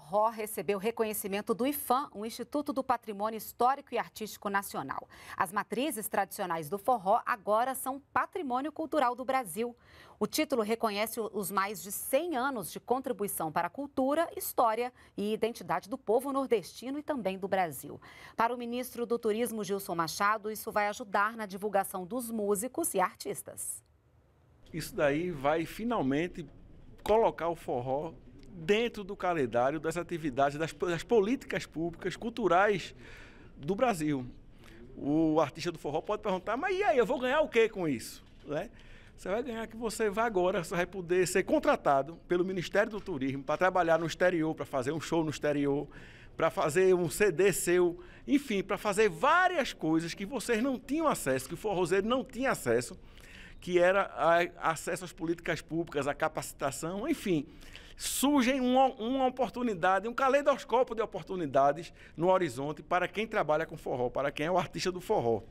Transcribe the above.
forró recebeu reconhecimento do IFAM, o Instituto do Patrimônio Histórico e Artístico Nacional. As matrizes tradicionais do forró agora são patrimônio cultural do Brasil. O título reconhece os mais de 100 anos de contribuição para a cultura, história e identidade do povo nordestino e também do Brasil. Para o ministro do Turismo, Gilson Machado, isso vai ajudar na divulgação dos músicos e artistas. Isso daí vai finalmente colocar o forró dentro do calendário das atividades, das, das políticas públicas, culturais do Brasil. O artista do forró pode perguntar, mas e aí, eu vou ganhar o que com isso? Né? Você vai ganhar que você vai agora, você vai poder ser contratado pelo Ministério do Turismo para trabalhar no exterior, para fazer um show no exterior, para fazer um CD seu, enfim, para fazer várias coisas que vocês não tinham acesso, que o forrozeiro não tinha acesso, que era a, acesso às políticas públicas, à capacitação, enfim surgem uma, uma oportunidade, um caleidoscópio de oportunidades no horizonte para quem trabalha com forró, para quem é o artista do forró.